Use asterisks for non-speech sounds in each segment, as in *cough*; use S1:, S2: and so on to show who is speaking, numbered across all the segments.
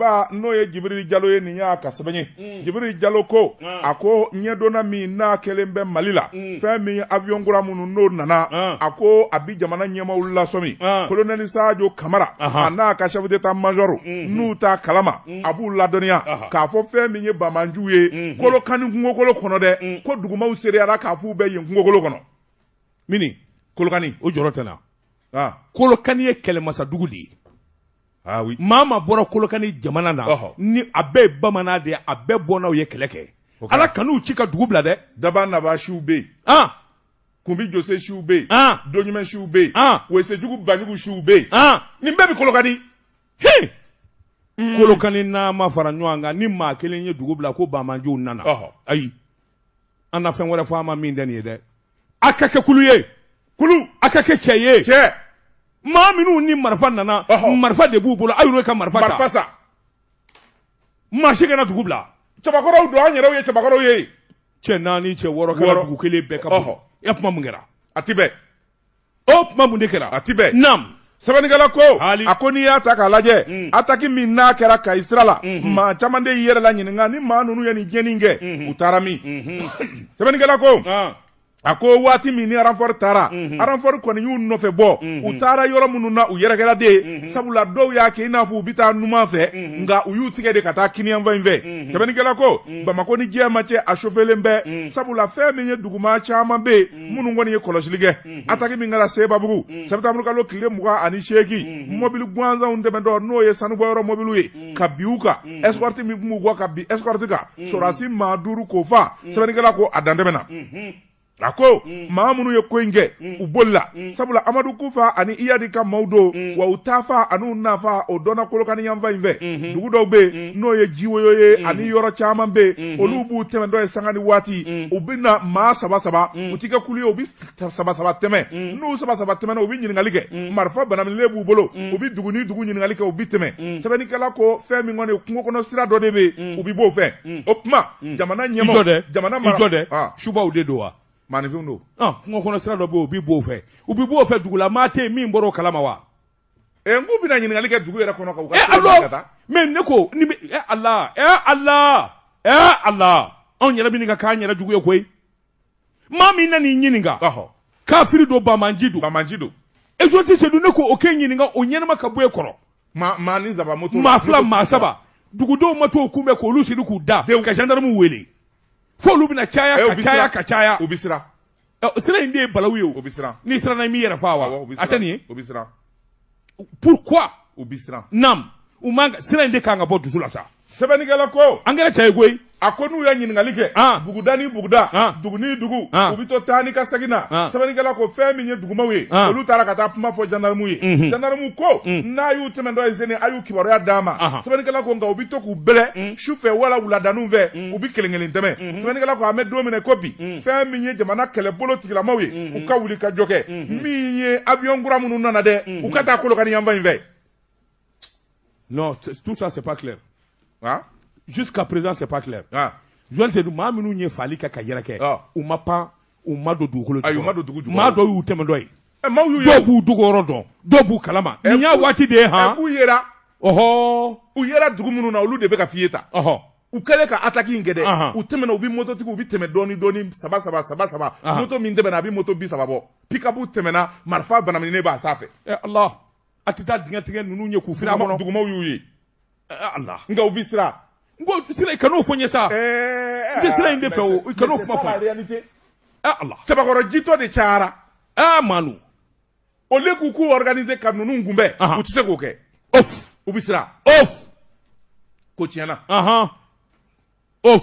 S1: ba n'o ye jibirili jalo ye nin y'a ka ye mm. jalo ko mm. a ko ɲɛdɔnna min n'a kɛlen bɛ mali la mm. fɛn min avion kura minnu n'o nana mm. a ko a bi jamana ɲɛmaw lasɔmi kolonɛli mm. sajo kamara uh -huh. a n'a ka chef d'etat major mm. n'u t'a kalama a b'u ladɔnniya uh -huh. k'a fɔ fɛn min ye bamanju ye kolokani kungokolo kɔnɔ dɛ ko dugumaw seereyara k'a f'u bɛ yen kungokolo kɔnɔ mini kolokani o jɔrɔ tɛ na ah. kolokani ye kɛlɛmasa dugu de ye Ah, oui. maa bɔra kolokani jamana na uh ni a bɛɛ ye bamanan de ye a bɛɛ bɔ n'aw ye kɛlɛ kɛ okay. ala kan'u ci ka dugu bila dɛ. daba naba siw bɛ yen. Ah. kunbi jose siw bɛ yen. Ah. doɲuman siw bɛ yen. Ah! wesejugu banjugu siw bɛ yen. Ah! nin bɛɛ bi kolokani. he Mm. kolokani n'a ma fara ɲɔgɔn kan ni maa kelen ye dugu bila ko bamajow nana. Uh -huh. ayi an na fɛn wɛrɛ fɔ an ma min tɛ nin ye dɛ. a ka kɛ kulu ye. kulu a ka kɛ cɛ ye. cɛ. maa minnu ni marifa nana marifa de b'u bolo aw yɛrɛ ka marifa ta marifa sa maa si kana dugu bila cɛbakɔrɔw don an yɛrɛw ye cɛbakɔrɔw ye cɛ naani cɛ wɔɔrɔ kɛra dugu kelen bɛɛ ka bon e kuma mun kɛra a ti bɛn o kuma mun de kɛra a ti bɛn naamu sɛbɛnnikɛla ko a ko n'i y'a ta k'a lajɛ mm. ataki min n'a kɛra kayi sira la mm-hmm. maa caman de y'i yɛrɛ la ɲininka ni maa ninnu ye nin jɛni kɛ mm-hmm. u taara min mm-hmm. *coughs* sɛbɛnnikɛla ko ah. a mhm. mhm. mhm. ko waati min ni aranfɔri taara aranfɔri kɔni y'u nɔfɛ bɔ u taara yɔrɔ minnu na u yɛrɛkɛra de ye sabula dɔw y'a kɛ i n'a fɔ u bɛ taa numan fɛ nka u y'u tigɛ de ka taa kiniyanfan in fɛ sɛbɛnnikɛla ko bamakɔ ni diɲɛ ma cɛ a sofelen bɛɛ sabula fɛn min ye dugumaa caman bɛ yen minnu kɔni ye kɔlɔsili kɛ ataki min kɛra sebabugu sɛbɛntamurukalo tile mugan ani seegin mobili gansanw tɛmɛtɔ n'o ye sanubɔyɔrɔ mobiliw ye ka bin u kan ɛsikɔriti min tun b'u kɔ ka bin rako mamunu mm. ye koyinkɛ mm. u bolila mm. sabula amadu kufa ani iyadi ka maw do wa u tafa mm-hmm. ani u nafa o dɔnna kolokani yanfa yi fɛ dugu dɔw be n'o ye jiwoyo ye ani yɔrɔ caaman mm-hmm. be olu b'u tɛmɛ dɔ ye sangani waati u bena maa saba saba u tɛ kɛ kulu ye u be sabasaba tɛmɛ n'u sabasaba tɛmɛna u be ɲiningali kɛ marifa banaminile b'u bolo u be dugu ni dugu ɲiningali kɛ u be tɛmɛ sɛbɛnnikɛla ko fɛn min kɔni kungo kɔnɔ sira dɔ de be u b' b'o fɛ o kuma jamana ɲɛmɔ jamana mara ah. subaw de do wa maninfinw do ɔn ah, kungo sira dɔ bɛ yen u b'i b'o fɛ u b'i b'o fɛ dugulamɔgɔ tɛ yen min bɔra o kalama wa. ɛ n k'u bɛna ɲininkali kɛ dugu yɛrɛ kɔnɔ kan u ka sira bila ka taa. mɛ ne ko ni bɛ ɛ ala ɛ ala ɛ ala anw yɛrɛ bɛ nin ka k'an yɛrɛ jugu ye koyi maa min na ɲininka. ɔhɔ kafiri don bamanji don. bamanji don. ezoti sedu ne ko o kɛ ɲininka o ɲɛnɛma ka bɔ e kɔrɔ. maa maa ni saba moto. maa fila maa saba dugudenw ma t'o kunbɛn k'olu siri k'u da. ka gendarmew wele f'olu bɛna caya ka caya eh, ka caya u bɛ siran eh, sira in de ye balawu ye o n'i siranna i m'i yɛrɛ faa wa a tɛ ye u pourquoi u bɛ siran naam u man sira in de kan ka bɔ dusu la ko an kɛra cɛ ye a ko n'u y'a ɲiningali kɛ buguda ni bugda dugu ni dugu u bɛ to taa ni ka segin na ko fɛn min ye dugumaw ye olu taara ka taa kuma fɔ jandarmu ye mhm. jandarmu ko mm. n'a y'u tɛmɛ dɔ ye seni a dama kibaruya d'a ma sɛbɛnnikɛla ko nka u bɛ to k'u bɛlɛ mm. wala wuladaniw fɛ u bɛ kelen kelen tɛmɛ sɛbɛnnikɛla ko an bɛ don min na ko bi fɛn min ye jamana kɛlɛbolo tigilamaw ye mm-hmm. u ka wuli ka jɔ kɛ mm-hmm. min ye avion kura minnu nana dɛ mm-hmm. u ka taa kolokani yanfan Non, tout ça, c'est pas clair. Hein? Jusqu'à présent, c'est pas clair. Ah? Joël Sedou, nous minnu ye fali kɛ ka yɛrɛ ah. u ma pas, u ma don dugukolo jukɔrɔ. Ayi, ah, u ma don dugu jukɔrɔ. Maa dɔ y'u tɛmɛ dɔ ye. Ɛ eh, maaw y'u ye. Dɔw b'u dogoyɔrɔ kalama. Ɛ eh, nin y'a waati de ye han. Ɛ eh, k'u yera. U yera dugu minnu na, olu de bɛ Oh f'i u ka ataki in kɛ dɛ u tɛmɛna u bi mototigiw u bi tɛmɛ dɔɔni doni saba saba saba moto min tɛmɛna a bi moto bi saba bɔ pikabu tɛmɛna marfa banamininen b'a sanfɛ. Eh Allah. a tɛ taa dingɛtigɛ ninnu ye k'u eh, fili a kɔnɔ dugumaw y'u ye eh, ala nka u bi siran n sira i kan'o fɔ n ye sa eh, n tɛ sira in ah, de fɛ o i kan'o kuma fɔ ala cɛbakɔrɔ jitɔ de cayara aa ah, malu o le k'u k'u organiser ka ninnu kunbɛn u tɛ se k'o kɛ of u bi siran of ko tiɲɛna of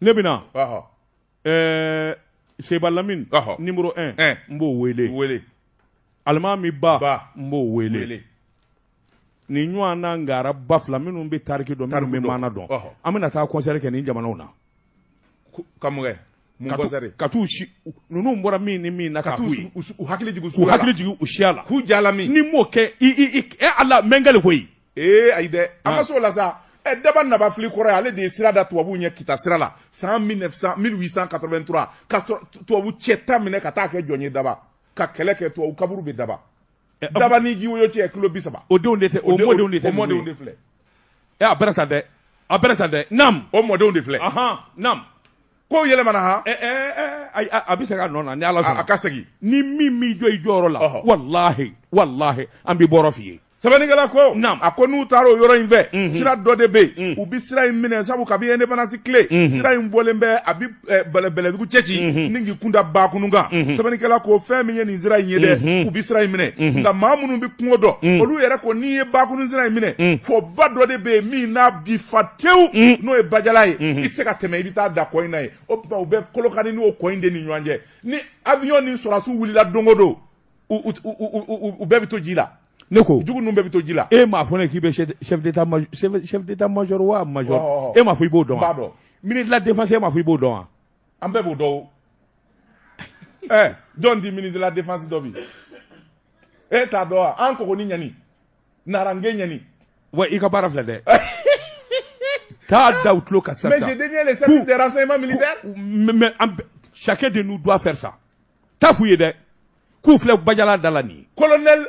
S1: ne bɛ na ɛɛ seba lamini numéro n b'o wele wele alimami ba n b'o wele ni ɲɔgɔn na ngara ba fila minnu bɛ tariki dɔn minnu bɛ mana dɔn an bɛna taa kɔnsɛri kɛ nin jamanaw na kamɔkɛ ka t'u si ninnu bɔra min ni min na ka t'u ye u hakili jigin u hakili jigin u siya la k'u ja la min n'i m'o kɛ i i i e ala mɛ n kɛlen koyi ee ayi dɛ an ka s'o la sa ɛ e daba nabafili kɔrɔ ye ale de ye sira da tubabuw ɲɛ kita sira la san mille ka tubabu cɛ ta minɛ ka taa kɛ jɔn ye daba ka kɛlɛ kɛ tubabu kaburu bɛ daba eh, eh, daba ni ji woyo cɛ e kilo bi saba o denw eh, de tɛ o mɔdenw de tɛ o mɔdenw de filɛ ɛ a bɛrɛ ta dɛ a bɛrɛ ta dɛ nam o mɔdenw de filɛ ɔhɔn nam ko yɛlɛmana ha ɛ ɛ ɛ a bɛ segin a nɔ na ni ala sɔnna a ka segin ni min b'i jɔ i jɔyɔrɔ la walahi walahi an b'i bɔrɔ f'i ye sɛbɛnnikɛla ko naam a ko n'u taara o yɔrɔ in fɛ mhm. sira dɔ de bɛ yen mm. u bɛ sira in minɛ sabu kabi independance tile mm -hmm. sira in bɔlen bɛ a bɛ eh, bɛlɛbɛlɛdugu cɛci -hmm. ni k'i kunda baakunu kan mhm. sɛbɛnnikɛla ko fɛn min ye nin sira in ye dɛ mhm. u bɛ sira in minɛ nka maa minnu bɛ kungo dɔn olu yɛrɛ ko n'i ye baakunu sira in minɛ fɔ ba dɔ de bɛ yen min n'a bi fa tewu n'o ye bajala ye i tɛ se ka tɛmɛ i bɛ taa da kɔ in na ye o tuma u bɛ kolokani n'o kɔ in de ni ɲɔgɔn cɛ ni avion ni sɔrɔsiw wulila don o don u bɛɛ bɛ to ji la. ne jugu ninnu bɛɛ e m'a fɔ ne k'i chef d'état major chef d'état major wa oh, major oh, oh. e m'a fɔ bodon. b'o Pardon. ministre de la défense et m'a fɔ bodon. Ambe bodon. wa don bɛɛ ministre de la défense Et e t'a dɔn Encore une nyani. ɲani narange ɲani wa i ka baara filɛ dɛ taa da u mais j'ai deviens les services de renseignement militaires mais chacun de nous doit faire ça T'as fouillé de. dɛ k'u bajala Dalani. colonel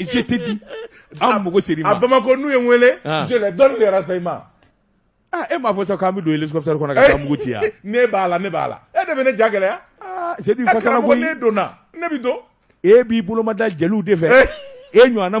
S1: je t'ai dit an mago ser'i ma. a bamakɔ n'u ye je les donne les renseignements. ah e m'a fɔ sisan k'an bɛ don hélicoptère kɔnɔ ka taa mugu ci yan. ne b'a la ne b'a la e de bɛ ne ja gɛlɛya. aa c'est du fasala koyi ne donna ne bi e b'i boloma da jeliw de fɛ e ɲɔgɔnna